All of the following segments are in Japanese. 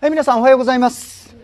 はい、皆さんおはようございます。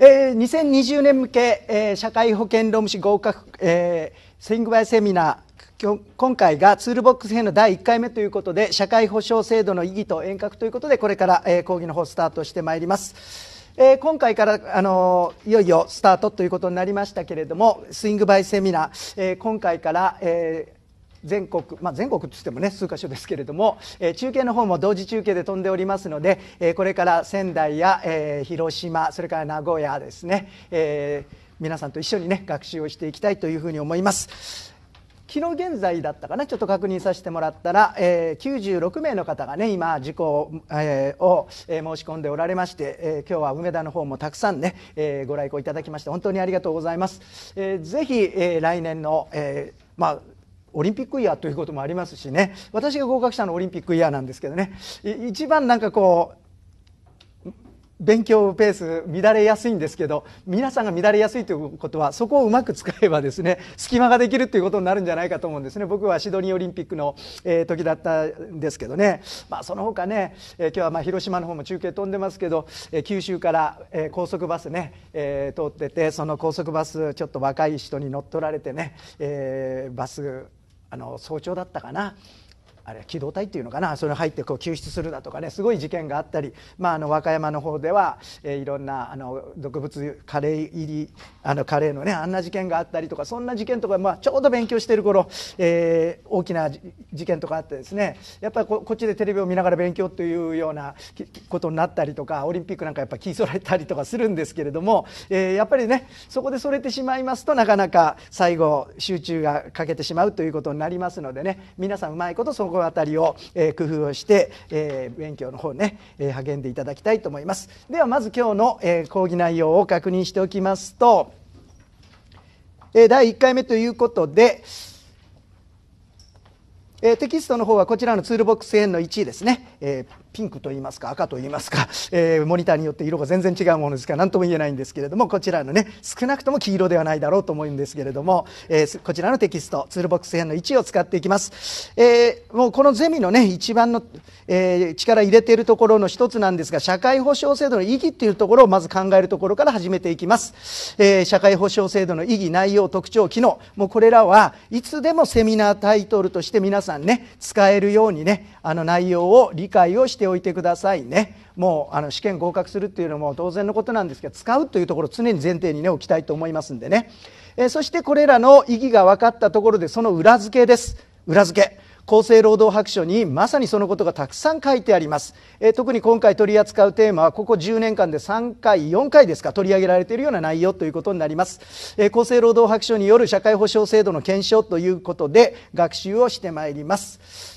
えー、2020年向け、えー、社会保険労務士合格、えー、バイセミナー今回がツールボックス編の第1回目ということで社会保障制度の意義と遠隔ということでこれから、えー、講義の方スタートしてまいります。えー、今回から、あのいよいよスタートということになりましたけれどもスイングバイセミナー、えー、今回から、えー全国、まあ、全国といってもね数か所ですけれども、えー、中継の方も同時中継で飛んでおりますので、えー、これから仙台や、えー、広島それから名古屋ですね、え皆さんと一緒にね学習をしていきたいというふうに思います。昨日現在だったかなちょっと確認させてもらったら、えー、96名の方がね今事故を,、えー、を申し込んでおられまして、えー、今日は梅田の方もたくさんね、えー、ご来光いただきまして本当にありがとうございます、えー、ぜひ、えー、来年の、えー、まあオリンピックイヤーということもありますしね私が合格したのオリンピックイヤーなんですけどね一番なんかこう勉強ペース乱れやすいんですけど皆さんが乱れやすいということはそこをうまく使えばですね隙間ができるということになるんじゃないかと思うんですね僕はシドニーオリンピックの、え時だったんですけどね、まあ、その他ね、え今日はまあ広島の方も中継飛んでますけど、え九州から、え高速バスね、え通っててその高速バスちょっと若い人に乗っ取られてね、えバスあの早朝だったかなあれは機動隊っていうのかなそれ入ってこう救出するだとかねすごい事件があったり、まあ、あの和歌山の方では、えー、いろんなあの毒物カレー入りあのカレーのねあんな事件があったりとかそんな事件とか、まあ、ちょうど勉強してる頃、えー、大きな事件とかあってですねやっぱりこっちでテレビを見ながら勉強というようなことになったりとかオリンピックなんかやっぱ聞いそられたりとかするんですけれども、えー、やっぱりねそこでそれてしまいますとなかなか最後集中が欠けてしまうということになりますのでね皆さんうまいことそここの辺りを、え工夫をして、え勉強の方ね、え励んでいただきたいと思いますではまず今日の、え講義内容を確認しておきますと、え第1回目ということで、えテキストの方はこちらのツールボックス編の1位ですね、えーピンクといいますか赤といいますか、えー、モニターによって色が全然違うものですから何とも言えないんですけれどもこちらのね少なくとも黄色ではないだろうと思うんですけれども、えー、こちらのテキストツールボックス編の1を使っていきます、えー、もうこのゼミのね一番の、え力入れているところの一つなんですが社会保障制度の意義っていうところをまず考えるところから始めていきます、え社会保障制度の意義内容特徴機能もうこれらはいつでもセミナータイトルとして皆さんね使えるようにねあの内容を理解をしておいてくださいねもうあの試験合格するっていうのも当然のことなんですけど使うというところを常に前提にね置きたいと思いますんでね、えー、そしてこれらの意義が分かったところでその裏付けです裏付け厚生労働白書にまさにそのことがたくさん書いてあります、えー、特に今回取り扱うテーマはここ10年間で3回4回ですか取り上げられているような内容ということになります、えー、厚生労働白書による社会保障制度の検証ということで学習をしてまいります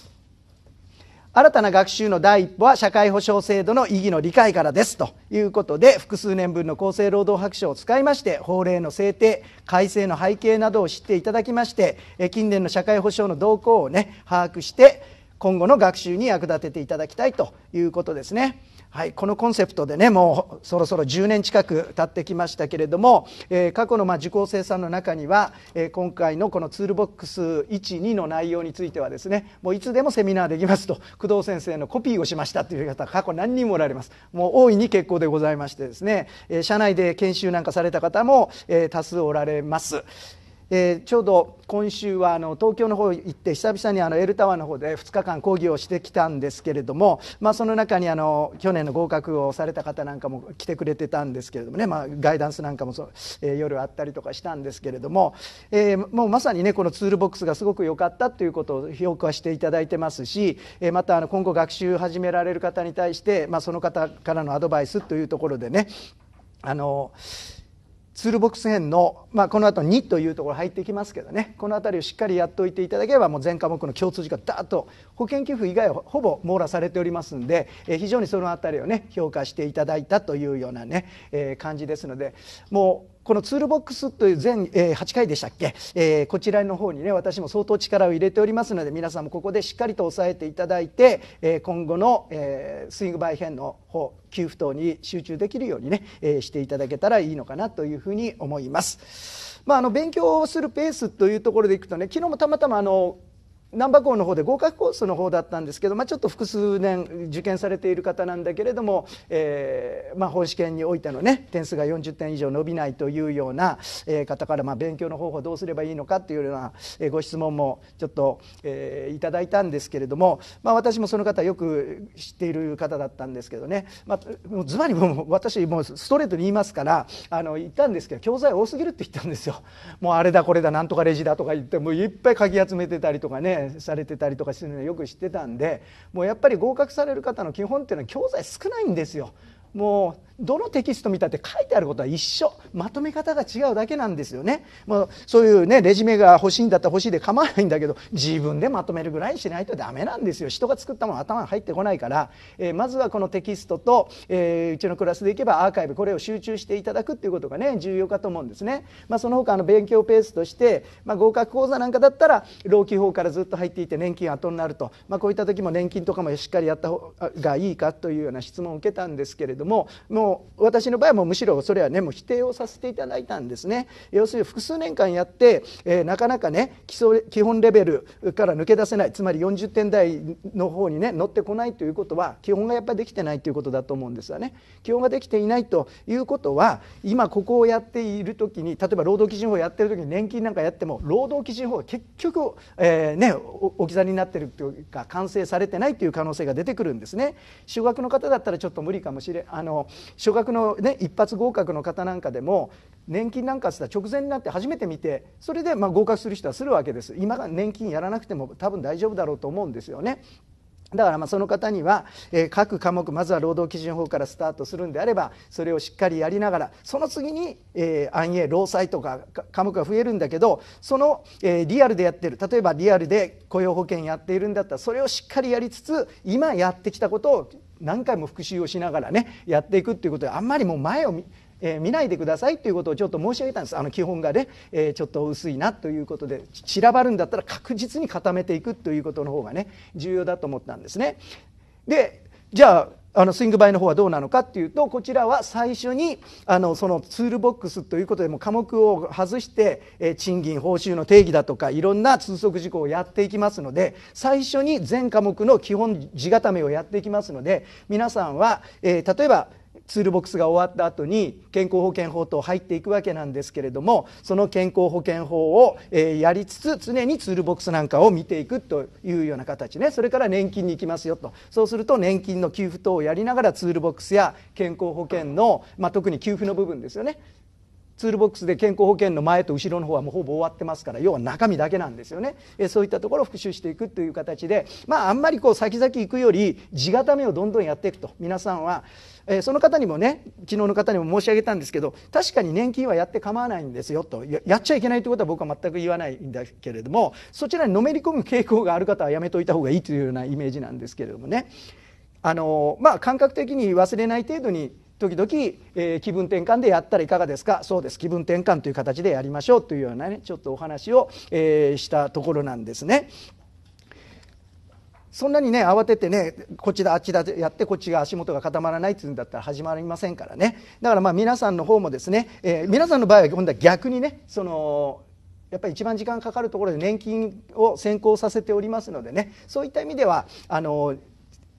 新たな学習の第一歩は社会保障制度の意義の理解からですということで複数年分の厚生労働白書を使いまして法令の制定改正の背景などを知っていただきまして近年の社会保障の動向をね把握して今後の学習に役立てていただきたいということですね。はい、このコンセプトでねもうそろそろ10年近く経ってきましたけれども、えー、過去のまあ受講生さんの中には、えー、今回のこのツールボックス12の内容についてはですねもういつでもセミナーできますと工藤先生のコピーをしましたという方過去何人もおられますもう大いに結構でございましてですね、えー、社内で研修なんかされた方も、えー、多数おられます。えー、ちょうど今週はあの東京の方行って久々にあのエルタワーの方で2日間講義をしてきたんですけれども、まあ、その中にあの去年の合格をされた方なんかも来てくれてたんですけれどもね、まあ、ガイダンスなんかもそえー、夜あったりとかしたんですけれども、えー、もうまさにねこのツールボックスがすごく良かったということを評価していただいてますし、えー、またあの今後学習始められる方に対して、まあ、その方からのアドバイスというところでねあのツールボックス編の、まあ、この後2というところ入ってきますけどねこの辺りをしっかりやっておいていただければもう全科目の共通時間ダーッと保険寄付以外はほぼ網羅されておりますんで、え非常にその辺りをね評価していただいたというようなね、えー、感じですのでもうこのツールボックスという全、え8回でしたっけ、えこちらの方にね私も相当力を入れておりますので皆さんもここでしっかりと押さえていただいて、え今後の、えスイングバイヘンの方給付等に集中できるようにね、えしていただけたらいいのかなというふうに思います。まあ、あの勉強をするペースというところでいくとね昨日もたまたまあの難波校の方で合格コースの方だったんですけど、まあ、ちょっと複数年受験されている方なんだけれども、えー、まあ、法試験においての、ね、点数が40点以上伸びないというような、え方から、まあ、勉強の方法どうすればいいのかっていうような、えご質問もちょっと、えー、いただいたんですけれども、まあ、私もその方よく知っている方だったんですけどね、まあ、もうズもう私もうストレートに言いますからあの言ったんですけど教材多すぎるって言ったんですよ。もうあれだこれだなんとかレジだとか言ってもういっぱい鍵き集めてたりとかねされてたりとかするのよく知ってたんでもうやっぱり合格される方の基本っていうのは教材少ないんですよ。もうどのテキスト見たって書いてあることは一緒まとめ方が違うだけなんですよね、もうそういうねレジュメが欲しいんだったら欲しいで構わないんだけど自分でまとめるぐらいしないとダメなんですよ人が作ったもの頭に入ってこないから、えー、まずはこのテキストと、えー、うちのクラスでいけばアーカイブこれを集中していただくっていうことがね重要かと思うんですね、まあ、その他の勉強ペースとして、まあ、合格講座なんかだったら老基法からずっと入っていて年金後になると、まこういった時も年金とかもしっかりやった方がいいかというような質問を受けたんですけれどどももう私の場合はもうむしろそれはねもう否定をさせていただいたんですね要するに複数年間やって、えー、なかなかね基礎基本レベルから抜け出せないつまり40点台の方にね乗ってこないということは基本がやっぱりできてないということだと思うんですよね。基本ができていないということは今ここをやっている時に例えば労働基準法をやってる時に年金なんかやっても労働基準法が結局、えー、ね置き去りになってるというか完成されてないという可能性が出てくるんですね。修学の方だったらちょっと無理かもしれあの小学の、ね、一発合格の方なんかでも年金なんかしたら直前になって初めて見てそれでま合格する人はするわけです今が年金やらなくても多分大丈夫だろうと思うんですよね。だからまあその方には、え各科目まずは労働基準法からスタートするんであればそれをしっかりやりながらその次に、え安営労災とか科目が増えるんだけどその、えリアルでやってる例えばリアルで雇用保険やっているんだったらそれをしっかりやりつつ今やってきたことを何回も復習をしながらねやっていくっていうことであんまりもう前を見えー、見ないでくださいということをちょっと申し上げたんですあの基本がね、えー、ちょっと薄いなということで散らばるんだったら確実に固めていくということの方がね重要だと思ったんですね。でじゃああのスイングバイの方はどうなのかっていうとこちらは最初にあのそのツールボックスということでも科目を外して、え賃金報酬の定義だとかいろんな通則事項をやっていきますので最初に全科目の基本地固めをやっていきますので皆さんは、え例えばツールボックスが終わった後に健康保険法と入っていくわけなんですけれどもその健康保険法を、えやりつつ常にツールボックスなんかを見ていくというような形ねそれから年金に行きますよとそうすると年金の給付等をやりながらツールボックスや健康保険の、まあ、特に給付の部分ですよねツールボックスで健康保険の前と後ろの方はもうほぼ終わってますから要は中身だけなんですよね、えそういったところを復習していくという形で、まあ、あんまりこう先々行くより地固めをどんどんやっていくと皆さんは、えその方にもね昨日の方にも申し上げたんですけど確かに年金はやって構わないんですよとやっちゃいけないということは僕は全く言わないんだけれどもそちらにのめり込む傾向がある方はやめといた方がいいというようなイメージなんですけれどもね。あのまあ、感覚的に忘れない程度に時々、えー、気分転換でやったらいかがですかそうです気分転換という形でやりましょうというようなねちょっとお話を、えー、したところなんですね。そんなにね慌ててねこっちだあっちだやってこっちが足元が固まらないっていうんだったら始まりませんからねだからまあ皆さんの方もですね、えー、皆さんの場合は今度は逆にねそのやっぱり一番時間かかるところで年金を先行させておりますのでねそういった意味ではあの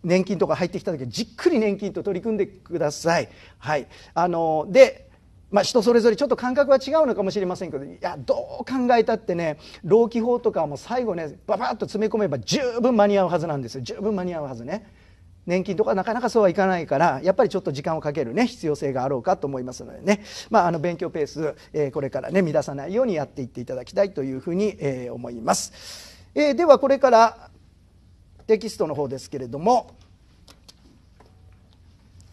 年金とか入ってきた時はじっくり年金と取り組んでください。はい、あのでまあ、人それぞれちょっと感覚は違うのかもしれませんけどいやどう考えたってね老基法とかも最後ねババッと詰め込めば十分間に合うはずなんですよ十分間に合うはずね年金とかなかなかそうはいかないからやっぱりちょっと時間をかけるね必要性があろうかと思いますのでね、まあ、あの勉強ペース、えー、これからね乱さないようにやっていっていただきたいというふうに、えー、思います。えー、ではこれからテキストの方ですけれども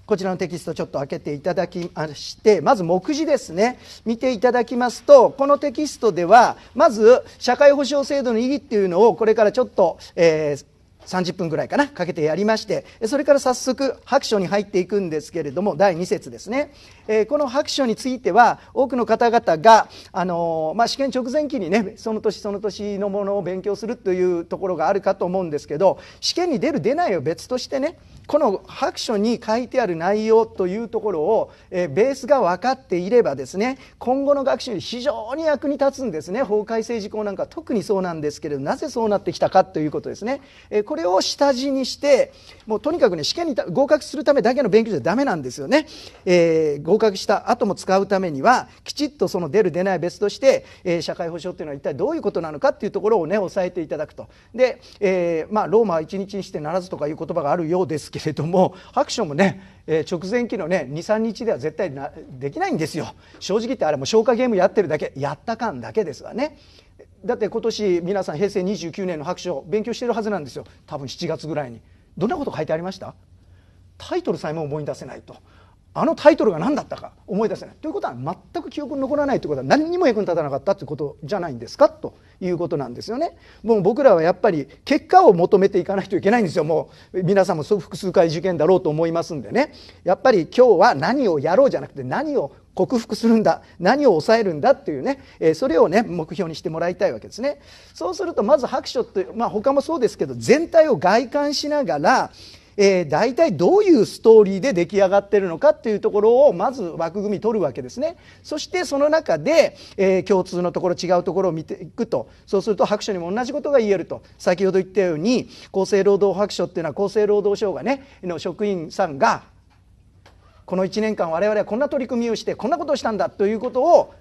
こちらのテキストちょっと開けていただきましてまず目次ですね見ていただきますとこのテキストではまず社会保障制度の意義っていうのをこれからちょっと、えー、30分ぐらいかなかけてやりましてそれから早速白書に入っていくんですけれども第2節ですねえー、この白書については多くの方々が、あのー、まあ、試験直前期にねその年その年のものを勉強するというところがあるかと思うんですけど試験に出る出ないを別としてねこの白書に書いてある内容というところを、えー、ベースが分かっていればですね今後の学習に非常に役に立つんですね法改正事項なんか特にそうなんですけれどなぜそうなってきたかということですね、えー、これを下地にしてもうとにかくね試験に合格するためだけの勉強じゃダメなんですよね、えー、合格した後も使うためにはきちっとその出る出ない別として、え社会保障というのは一体どういうことなのかっていうところをね押さえていただくとで、えまあ、ローマは一日にしてならずとかいう言葉があるようですけれども 白書もね、え直前期のね23日では絶対なできないんですよ正直言ってあれも消化ゲームやってるだけやった感だけですわね。だって今年皆さん平成29年の白書を勉強してるはずなんですよ多分7月ぐらいにどんなこと書いてありましたタイトルさえも思い出せないとあのタイトルが何だったか思い出せないということは全く記憶に残らないということは何にも役に立たなかったということじゃないんですかということなんですよね。もう僕らはやっぱり結果を求めていかないといけないんですよもう皆さんも複数回受験だろうと思いますんでねやっぱり今日は何をやろうじゃなくて何を克服するんだ何を抑えるんだっていうね、えそれをね目標にしてもらいたいわけですね。そうするとまず白書って、まあ、他もそうですけど全体を外観しながらえー、大体どういうストーリーで出来上がってるのかっていうところをまず枠組み取るわけですねそしてその中で、えー、共通のところ違うところを見ていくとそうすると白書にも同じことが言えると先ほど言ったように厚生労働白書っていうのは厚生労働省がねの職員さんがこの1年間我々はこんな取り組みをしてこんなことをしたんだということを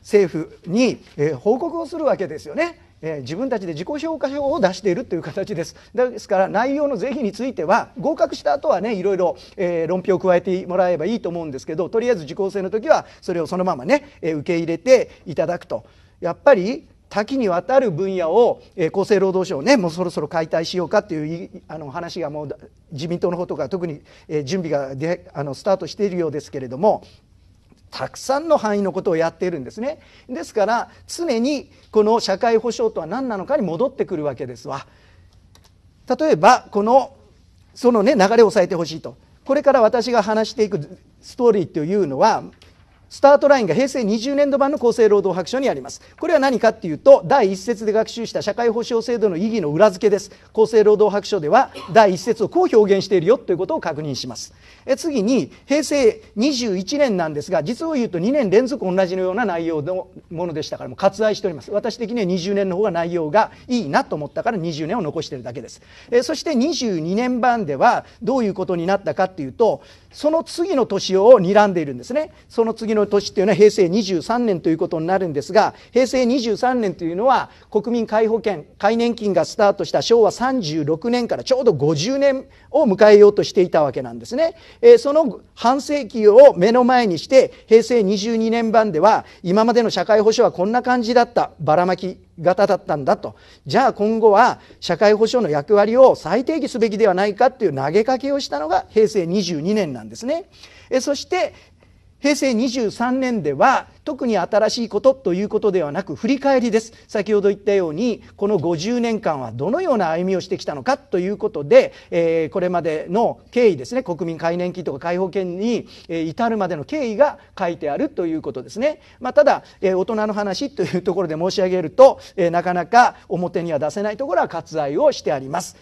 政府に、え報告をするわけですよね。えー、自分たちで自己評価書を出しているという形ですですから内容の是非については合格した後はねいろいろ、えー、論評を加えてもらえばいいと思うんですけどとりあえず受講生の時はそれをそのままね、えー、受け入れていただくとやっぱり多岐にわたる分野を、えー、厚生労働省ねもうそろそろ解体しようかっていうあの話がもう自民党の方とか特に、えー、準備がであのスタートしているようですけれどもたくさんの範囲のことをやっているんですねですから常にこの社会保障とは何なのかに戻ってくるわけですわ例えばこのそのね流れを抑えてほしいとこれから私が話していくストーリーというのはスタートラインが平成20年度版の厚生労働白書にありますこれは何かっていうと第1節で学習した社会保障制度の意義の裏付けです厚生労働白書では第1節をこう表現しているよということを確認しますえ次に平成21年なんですが実を言うと2年連続同じのような内容のものでしたからも割愛しております私的には20年の方が内容がいいなと思ったから20年を残しているだけですえそして22年版ではどういうことになったかっていうとその次の年を睨んでいるんですねその次の年っていうのは平成23年ということになるんですが平成23年というのは国民皆保険皆年金がスタートした昭和36年からちょうど50年を迎えようとしていたわけなんですね、えー、その半世紀を目の前にして平成22年版では今までの社会保障はこんな感じだったばらまき型だったんだとじゃあ今後は社会保障の役割を再定義すべきではないかっていう投げかけをしたのが平成22年なんですね。えそして平成23年では特に新しいことということではなく振り返りです先ほど言ったようにこの50年間はどのような歩みをしてきたのかということで、えー、これまでの経緯ですね国民皆年金とか解保険に、至るまでの経緯が書いてあるということですね、まあ、ただ、えー、大人の話というところで申し上げると、えー、なかなか表には出せないところは割愛をしてあります。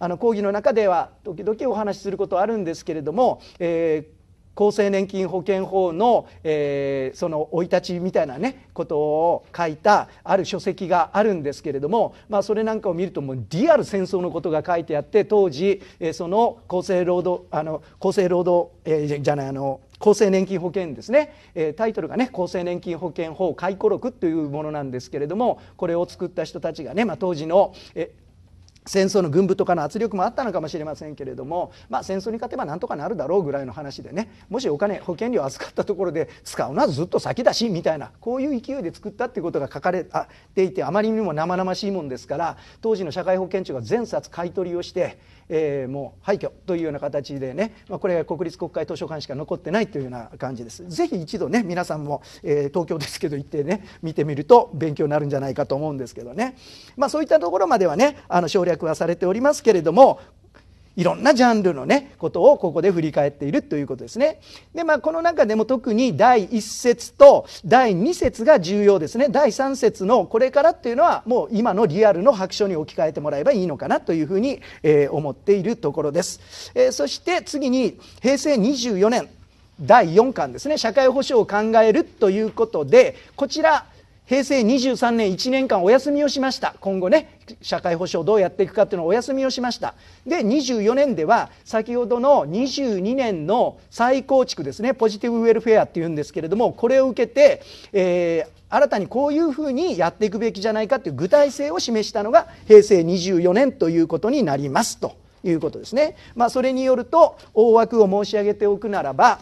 あの講義の中では時々お話しすることあるんですけれども、えー厚生年金保険法の、えー、その生い立ちみたいなねことを書いたある書籍があるんですけれども、まあ、それなんかを見るともうリアル戦争のことが書いてあって当時、えー、その厚生労働あの厚生労働、えー、じゃないあの厚生年金保険ですね、えー、タイトルがね厚生年金保険法回顧録というものなんですけれどもこれを作った人たちがね、まあ、当時のえ戦争の軍部とかの圧力もあったのかもしれませんけれども、まあ、戦争に勝てばなんとかなるだろうぐらいの話でねもしお金保険料を預かったところで使うのはずっと先だしみたいなこういう勢いで作ったっていうことが書かれていてあまりにも生々しいもんですから当時の社会保険庁が全冊買い取りをしてえー、もう廃墟というような形でね、まあ、これ国立国会図書館しか残ってないというような感じです。ぜひ一度ね皆さんも、えー、東京ですけど行ってね見てみると勉強になるんじゃないかと思うんですけどね、まあ、そういったところまではねあの省略はされておりますけれどもいろんなジャンルのねことをここで振り返っているということですねでまあこの中でも特に第1節と第2節が重要ですね第3節のこれからっていうのはもう今のリアルの白書に置き換えてもらえばいいのかなというふうに、えー、思っているところです、えー、そして次に平成24年第4巻ですね社会保障を考えるということでこちら平成23年1年間お休みをしました今後ね社会保障をどうやっていくかっていうのをお休みをしましたで24年では先ほどの22年の再構築ですねポジティブウェルフェアっていうんですけれどもこれを受けて、えー、新たにこういうふうにやっていくべきじゃないかという具体性を示したのが平成24年ということになりますということですね。まあ、それによると大枠を申し上げておくならば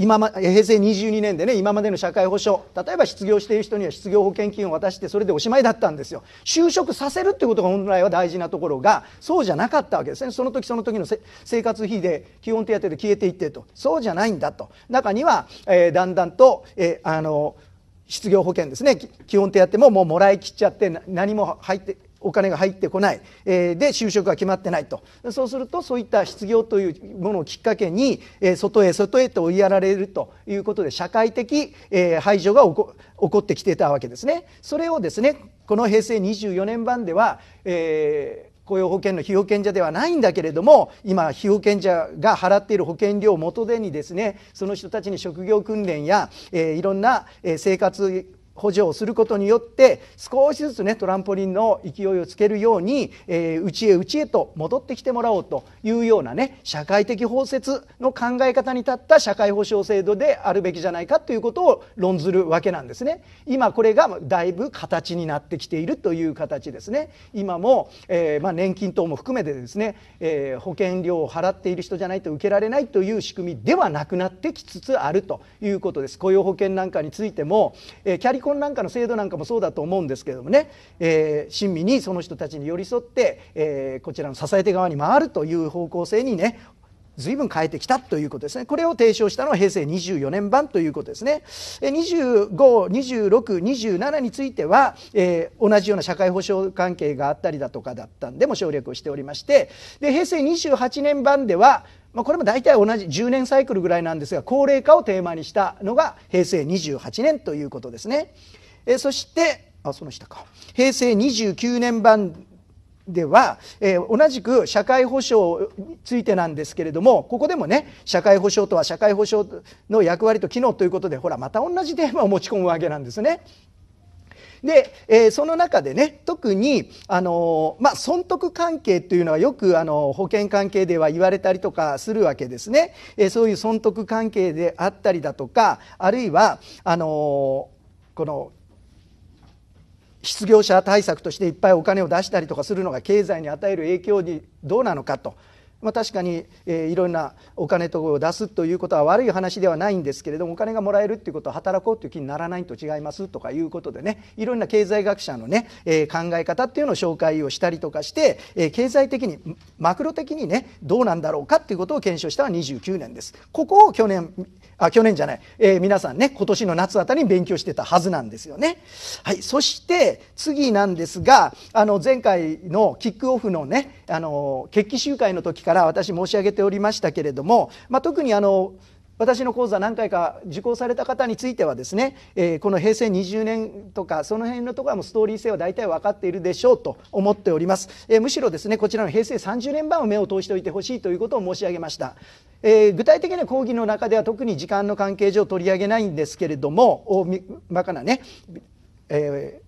今ま、平成22年でね今までの社会保障例えば失業している人には失業保険金を渡してそれでおしまいだったんですよ就職させるってことが本来は大事なところがそうじゃなかったわけですねその時その時の生活費で基本手当で消えていってとそうじゃないんだと中には、えー、だんだんと、えー、あの失業保険ですね基本手当ももうもらいきっちゃって何も入ってお金が入ってこない、えー、で就職が決まってないとそうするとそういった失業というものをきっかけに、えー、外へ外へと追いやられるということで社会的、えー、排除が起こ起こってきてたわけですね。それをですねこの平成24年版では、えー、雇用保険の被保険者ではないんだけれども今被保険者が払っている保険料を元手にですねその人たちに職業訓練や、えー、いろんな、生活補助をすることによって少しずつねトランポリンの勢いをつけるように、えー、うちへうちへと戻ってきてもらおうというようなね社会的包摂の考え方に立った社会保障制度であるべきじゃないかということを論ずるわけなんですね。今これがだいぶ形になってきているという形ですね。今も、えー、まあ、年金等も含めてですね、えー、保険料を払っている人じゃないと受けられないという仕組みではなくなってきつつあるということです。雇用保険なんかについても、えキャリ婚なんかの制度なんかもそうだと思うんですけれどもね、えー、親身にその人たちに寄り添って、えー、こちらの支え手側に回るという方向性にね随分変えてきたということですねこれを提唱したのは平成24年版ということですね252627については、えー、同じような社会保障関係があったりだとかだったんでも省略をしておりましてで平成28年版ではまあ、これも大体同じ10年サイクルぐらいなんですが高齢化をテーマにしたのが平成28年ということですね。えそしてあその下か平成29年版では、えー、同じく社会保障についてなんですけれどもここでもね社会保障とは社会保障の役割と機能ということでほらまた同じテーマを持ち込むわけなんですね。で、えー、その中でね特にあの、まあ、損得関係というのはよくあの保険関係では言われたりとかするわけですね、えー、そういう損得関係であったりだとかあるいはあのこの失業者対策としていっぱいお金を出したりとかするのが経済に与える影響にどうなのかとまあ、確かに、えー、いろんなお金とを出すということは悪い話ではないんですけれどもお金がもらえるっていうことは働こうという気にならないと違いますとかいうことでねいろんな経済学者のね、えー、考え方っていうのを紹介をしたりとかして、えー、経済的にマクロ的にねどうなんだろうかっていうことを検証したのは29年です。ここを去年あ去年じゃない、えー、皆さんね今年の夏あたりに勉強してたはずなんですよね。はい、そして次なんですがあの前回のキックオフのねあの決起集会の時から私申し上げておりましたけれども、まあ、特にあの私の講座何回か受講された方についてはですね、えー、この平成20年とかその辺のところはもうストーリー性は大体分かっているでしょうと思っております、えー、むしろですねこちらの平成30年版を目を通しておいてほしいということを申し上げました、えー、具体的な講義の中では特に時間の関係上取り上げないんですけれどもおまかなね、えー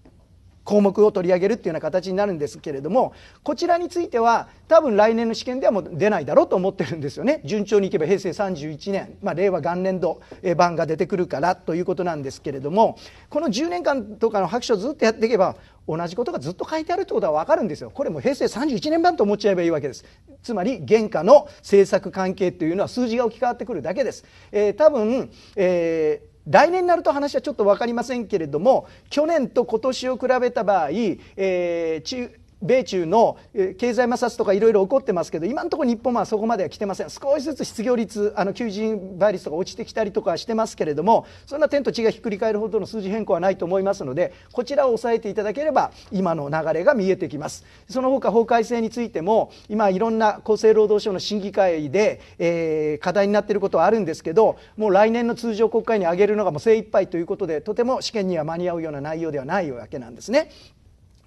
項目を取り上げるっていうような形になるんですけれどもこちらについては多分来年の試験ではもう出ないだろうと思ってるんですよね順調にいけば平成31年、まあ、令和元年度版が出てくるからということなんですけれどもこの10年間とかの白書をずっとやっていけば同じことがずっと書いてあるってことは分かるんですよこれも平成31年版と思っちゃえばいいわけですつまり原価の政策関係というのは数字が置き換わってくるだけです、えー、多分、えー来年になると話はちょっと分かりませんけれども去年と今年を比べた場合、えー、米中の経済摩擦とかいろいろ起こってますけど今のところ日本はそこまでは来てません少しずつ失業率あの求人倍率とか落ちてきたりとかしてますけれどもそんな天と地がひっくり返るほどの数字変更はないと思いますのでこちらを抑えていただければ今の流れが見えてきますその他法改正についても今いろんな厚生労働省の審議会で、えー、課題になっていることはあるんですけどもう来年の通常国会に上げるのがもう精一杯ということでとても試験には間に合うような内容ではないわけなんですね。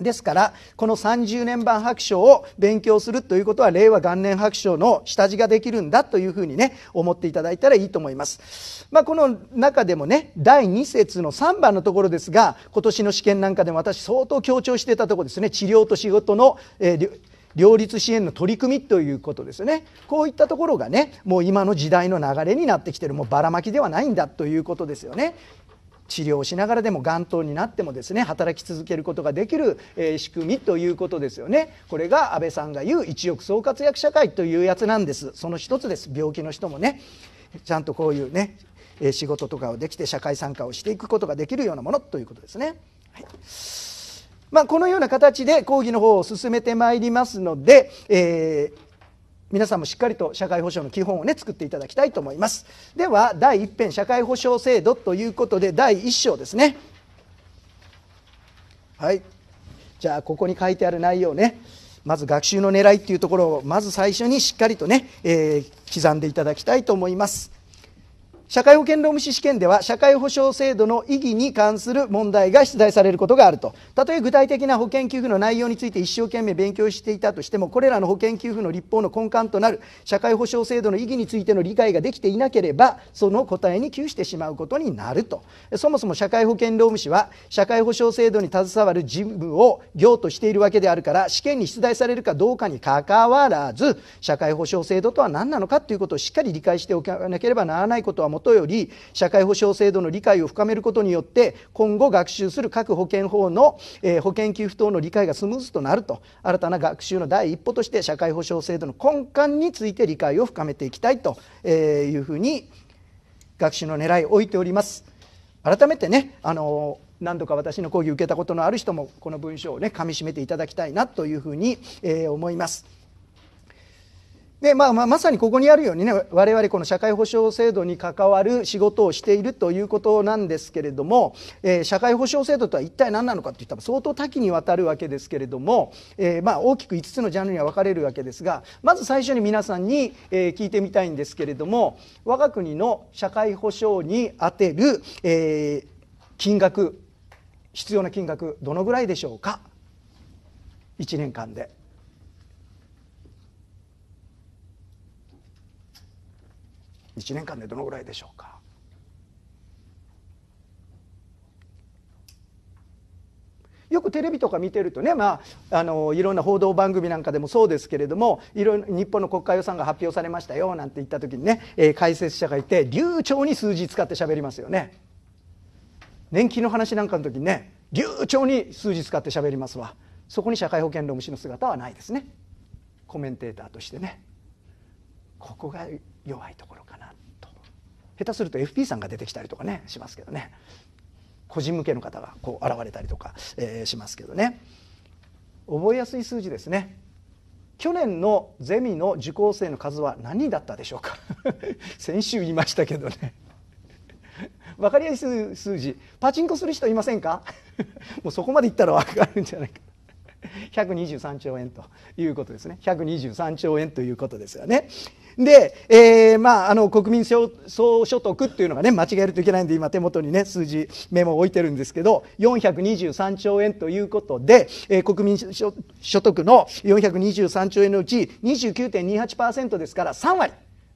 ですからこの30年版白書を勉強するということは令和元年白書の下地ができるんだというふうにね思っていただいたらいいと思います、まあ、この中でもね第2節の3番のところですが今年の試験なんかでも私相当強調してたとこですね治療と仕事の、えー両立支援の取り組みということですねこういったところがねもう今の時代の流れになってきてるもうばらまきではないんだということですよね治療しながらでもが頭になってもですね働き続けることができる、えー、仕組みということですよねこれが安倍さんが言う一億総活躍社会というやつなんですその一つです病気の人もねちゃんとこういうね仕事とかをできて社会参加をしていくことができるようなものということですね。はいまあ、このような形で講義の方を進めてまいりますので、えー皆さんもしっかりと社会保障の基本をね作っていただきたいと思いますでは第1編社会保障制度ということで第1章ですねはいじゃあここに書いてある内容ねまず学習の狙いっていうところをまず最初にしっかりとね、えー、刻んでいただきたいと思います社会保険労務士試験では社会保障制度の意義に関する問題が出題されることがあるとたとえ具体的な保険給付の内容について一生懸命勉強していたとしてもこれらの保険給付の立法の根幹となる社会保障制度の意義についての理解ができていなければその答えに窮してしまうことになるとそもそも社会保険労務士は社会保障制度に携わる事務を業としているわけであるから試験に出題されるかどうかにかかわらず社会保障制度とは何なのかということをしっかり理解しておかなければならないことはもとより社会保障制度の理解を深めることによって今後学習する各保険法の、えー、保険給付等の理解がスムーズとなると新たな学習の第一歩として社会保障制度の根幹について理解を深めていきたいというふうに学習の狙いを置いております。改めてねあの何度か私の講義を受けたことのある人もこの文章をねかみしめていただきたいなというふうに、えー、思います。で、まあ、まあ、まさにここにあるようにね我々この社会保障制度に関わる仕事をしているということなんですけれども、えー、社会保障制度とは一体何なのかっていったら相当多岐にわたるわけですけれども、えー、まあ、大きく5つのジャンルには分かれるわけですがまず最初に皆さんに、えー、聞いてみたいんですけれども我が国の社会保障に充てる、え金額必要な金額どのぐらいでしょうか1年間で。1年間でどのぐらいでしょうかよくテレビとか見てるとね、まあ、あのいろんな報道番組なんかでもそうですけれどもいろ日本の国家予算が発表されましたよなんて言った時にね、えー、解説者がいて流暢に数字使って喋りますよね。年金の話なんかの時にね流暢に数字使って喋りますわそこに社会保険労務士の姿はないですねコメンテーターとしてね。ここが弱いところかなと下手すると FP さんが出てきたりとかねしますけどね個人向けの方がこう現れたりとか、えー、しますけどね覚えやすい数字ですね去年のゼミの受講生の数は何人だったでしょうか 先週言いましたけどね分かりやすい数字パチンコする人いませんか もうそこまで言ったら分かるんじゃないか123 兆円ということですね123兆円ということですよね。で、えー、まあ、あの国民総所得っていうのがね間違えるといけないんで今手元にね数字メモを置いてるんですけど423兆円ということで、えー、国民所得の423兆円のうち29.28%ですから3割。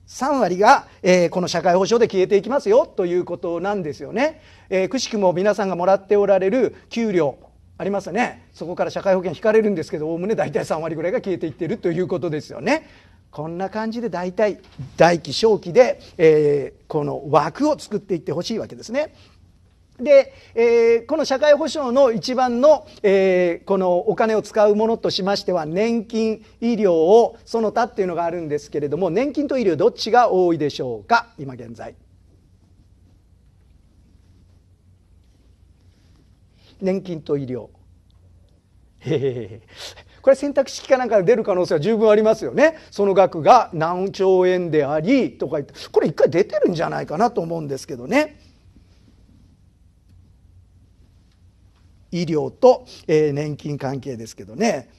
3割が、えー、この社会保障で消えていきますよということなんですよね。えー、くしくも皆さんがもらっておられる給料ありますねそこから社会保険引かれるんですけどおおむね大体3割ぐらいが消えていってるということですよねこんな感じで大体大期小期で、えー、この枠を作っていってほしいわけですね。で、えー、この社会保障の一番の、えー、このお金を使うものとしましては年金医療をその他っていうのがあるんですけれども年金と医療どっちが多いでしょうか今現在。年金と医療へこれ選択肢かなんか出る可能性は十分ありますよねその額が何兆円でありとか言ってこれ一回出てるんじゃないかなと思うんですけどね医療と、えー、年金関係ですけどね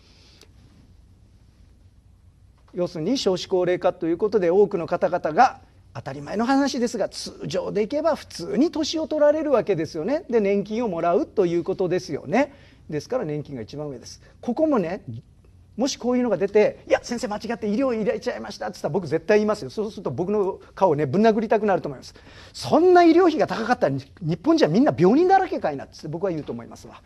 要するに少子高齢化ということで多くの方々が当たり前の話ですが通常でいけば普通に年を取られるわけですよねで年金をもらうということですよねですから年金が一番上ですここもねもしこういうのが出て「いや先生間違って医療入れちゃいました」っつったら僕絶対言いますよそうすると僕の顔をねぶん殴りたくなると思いますそんな医療費が高かったら日本じゃみんな病人だらけかいなっつって僕は言うと思いますわ。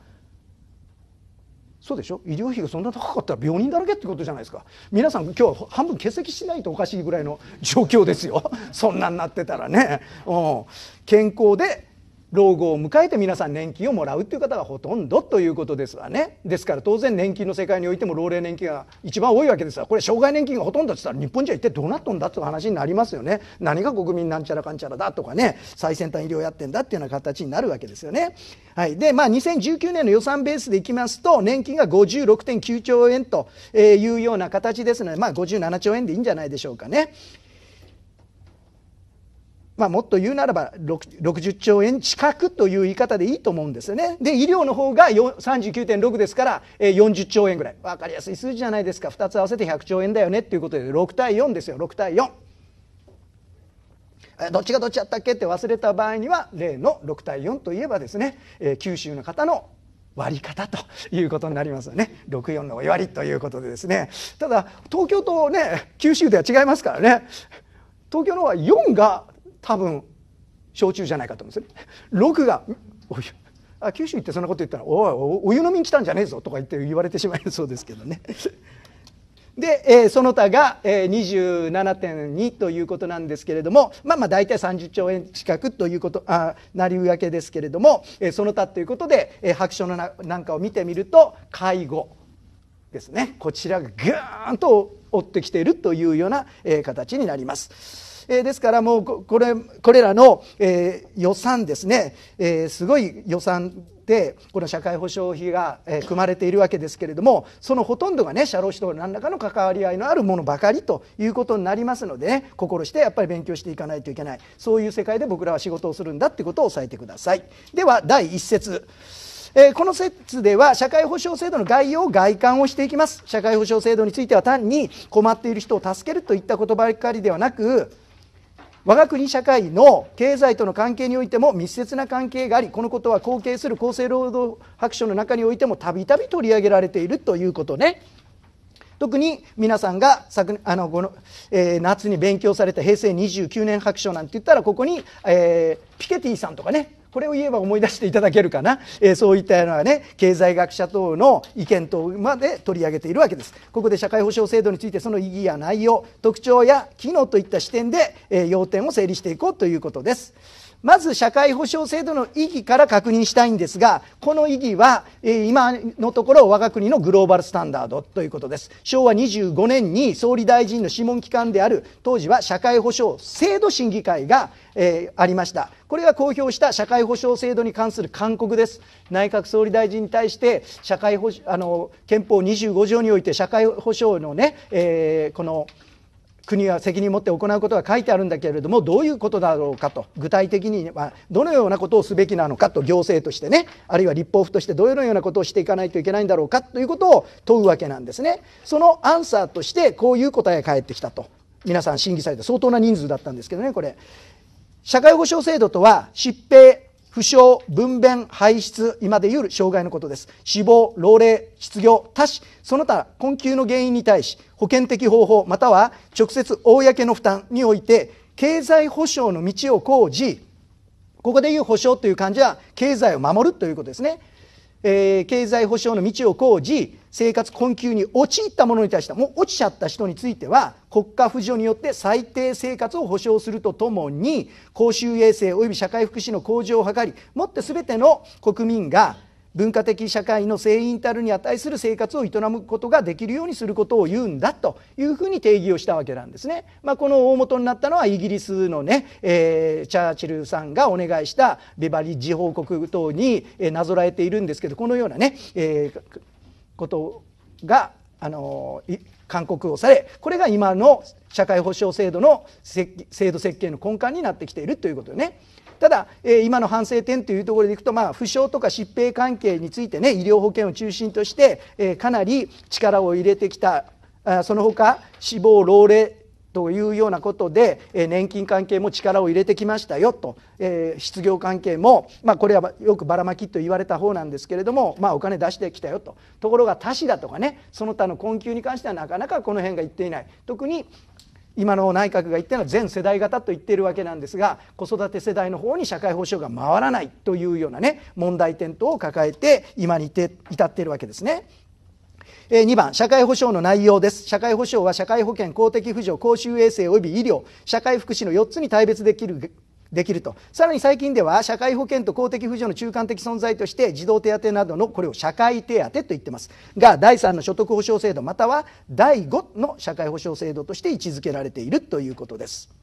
そうでしょ医療費がそんな高かったら病人だらけってことじゃないですか皆さん今日は半分欠席しないとおかしいぐらいの状況ですよ そんなんなってたらね、うん、健康で老後を迎えて皆さん年金をもらうという方がほとんどということですわねですから当然年金の世界においても老齢年金が一番多いわけですがこれ障害年金がほとんどって言ったら日本じゃ一体どうなっとんだという話になりますよね何が国民なんちゃらかんちゃらだとかね最先端医療やってんだっていうような形になるわけですよね、はい、でまあ2019年の予算ベースでいきますと年金が56.9兆円というような形ですのでまあ57兆円でいいんじゃないでしょうかねまあ、もっと言うならば60兆円近くという言い方でいいと思うんですよねで医療の方が39.6ですから40兆円ぐらい分かりやすい数字じゃないですか2つ合わせて100兆円だよねっていうことで6対4ですよ6対4。どっちがどっちだったっけって忘れた場合には例の6対4といえばですね、九州の方の割り方ということになりますよね64のお割りということでですねただ東京とね九州では違いますからね東京のは4が多分焼酎じゃないかと思うんですね。6があ九州行ってそんなこと言ったら「おいお湯飲みに来たんじゃねえぞ」とか言って言われてしまいそうですけどね。で、えー、その他が、えー、27.2ということなんですけれどもまあまあ大体30兆円近くということあなりわけですけれども、えー、その他ということで、えー、白書のななんかを見てみると介護ですねこちらがぐーんと追ってきているというような、えー、形になります。えですからもうこれこれらの、え予算ですね、えすごい予算でこの社会保障費が、え組まれているわけですけれどもそのほとんどがね社労士と何らかの関わり合いのあるものばかりということになりますのでね心してやっぱり勉強していかないといけないそういう世界で僕らは仕事をするんだってことを押さえてください。では第1節えこの説では社会保障制度の概要外観をしていきます社会保障制度については単に困っている人を助けるといったことばかりではなく我が国社会の経済との関係においても密接な関係がありこのことは後継する厚生労働白書の中においてもたびたび取り上げられているということね。特に皆さんが昨あのこの、えー、夏に勉強された平成29年白書なんて言ったらここに、えー、ピケティさんとかねこれを言えば思い出していただけるかな、えー、そういったような、ね、経済学者等の意見等まで取り上げているわけですここで社会保障制度についてその意義や内容特徴や機能といった視点で、えー、要点を整理していこうということです。まず社会保障制度の意義から確認したいんですがこの意義は、え今のところ我が国のグローバルスタンダードということです昭和25年に総理大臣の諮問機関である当時は社会保障制度審議会が、えありましたこれが公表した社会保障制度に関する勧告です内閣総理大臣に対して社会保あの憲法25条において社会保障のね、えー、この「国は責任を持って行うことが書いてあるんだけれどもどういうことだろうかと具体的にはどのようなことをすべきなのかと行政としてねあるいは立法府としてどのようなことをしていかないといけないんだろうかということを問うわけなんですね。そのアンサーとしてこういう答えが返ってきたと皆さん審議されて相当な人数だったんですけどねこれ。社会保障制度とは疾病負傷、分娩排出今でいう障害のことです死亡老齢失業多死その他困窮の原因に対し保険的方法または直接公の負担において経済保障の道を講じここでいう保障という漢字は経済を守るということですねえー、経済保障の道を講じ生活困窮に陥った者に対してもう落ちちゃった人については国家扶助によって最低生活を保障するとともに公衆衛生及び社会福祉の向上を図りもって全ての国民が文化的社会の聖因たるに値する生活を営むことができるようにすることを言うんだというふうに定義をしたわけなんですね。まあ、この大元になったのはイギリスのね、えー、チャーチルさんがお願いしたビバリッジ報告等になぞらえているんですけどこのようなね、えー、ことがあの勧告をされこれが今の社会保障制度の制度設計の根幹になってきているということでね。ただ、えー、今の反省点というところでいくと、まあ、負傷とか疾病関係についてね医療保険を中心として、えー、かなり力を入れてきたあその他死亡老齢というようなことで年金関係も力を入れてきましたよと、え失業関係も、まあ、これはよくばらまきと言われた方なんですけれども、まあ、お金出してきたよとところが他市だとかねその他の困窮に関してはなかなかこの辺が言っていない特に今の内閣が言ってるのは全世代型と言っているわけなんですが子育て世代の方に社会保障が回らないというようなね問題点等を抱えて今に至っているわけですね。2番社会保障の内容です社会保障は社会保険公的扶助公衆衛生及び医療社会福祉の4つに大別できるできるとさらに最近では社会保険と公的扶助の中間的存在として児童手当などのこれを社会手当と言ってますが第3の所得保障制度または第5の社会保障制度として位置づけられているということです。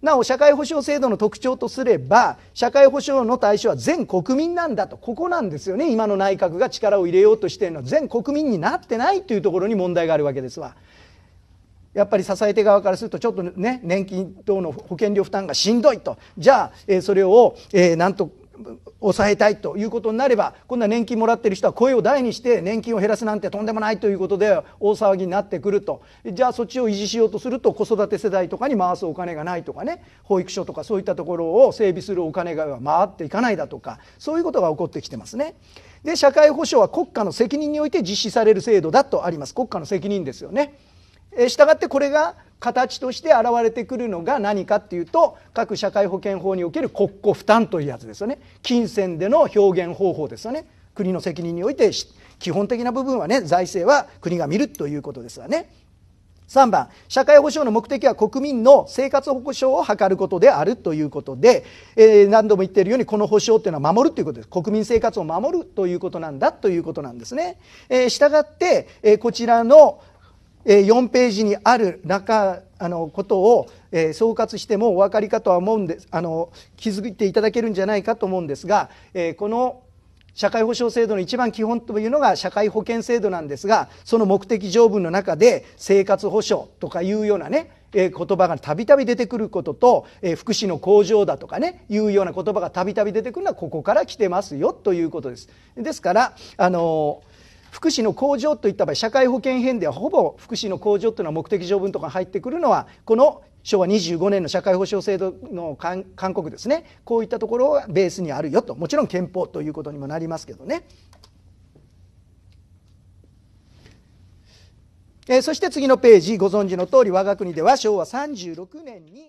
なお社会保障制度の特徴とすれば社会保障の対象は全国民なんだとここなんですよね今の内閣が力を入れようとしているのは全国民になってないというところに問題があるわけですわ。やっぱり支えて側からするとちょっとね年金等の保険料負担がしんどいとじゃあ、えー、それを、えー、なんと抑えたいということになればこんな年金もらってる人は声を大にして年金を減らすなんてとんでもないということで大騒ぎになってくるとじゃあそっちを維持しようとすると子育て世代とかに回すお金がないとかね保育所とかそういったところを整備するお金が回っていかないだとかそういうことが起こってきてますね。で社会保障は国家の責任において実施される制度だとあります国家の責任ですよね。えしたがってこれが形として現れてくるのが何かっていうと各社会保険法における国庫負担というやつですよね金銭での表現方法ですよね国の責任において基本的な部分はね財政は国が見るということですわね3番社会保障の目的は国民の生活保障を図ることであるということで、えー、何度も言っているようにこの保障というのは守るということです国民生活を守るということなんだということなんですね、えー、したがって、えー、こちらの4ページにある中あのことを、え総括してもお分かりかとは思うんですあの気づいていただけるんじゃないかと思うんですが、えこの社会保障制度の一番基本というのが社会保険制度なんですがその目的条文の中で生活保障とかいうようなねえ言葉がたびたび出てくることと、え福祉の向上だとかねいうような言葉がたびたび出てくるのはここから来てますよということです。ですからあの福祉の向上といった場合社会保険編ではほぼ福祉の向上というのは目的条文とか入ってくるのはこの昭和25年の社会保障制度の勧告ですねこういったところがベースにあるよともちろん憲法ということにもなりますけどね。えー、そして次のページご存知の通り我が国では昭和36年に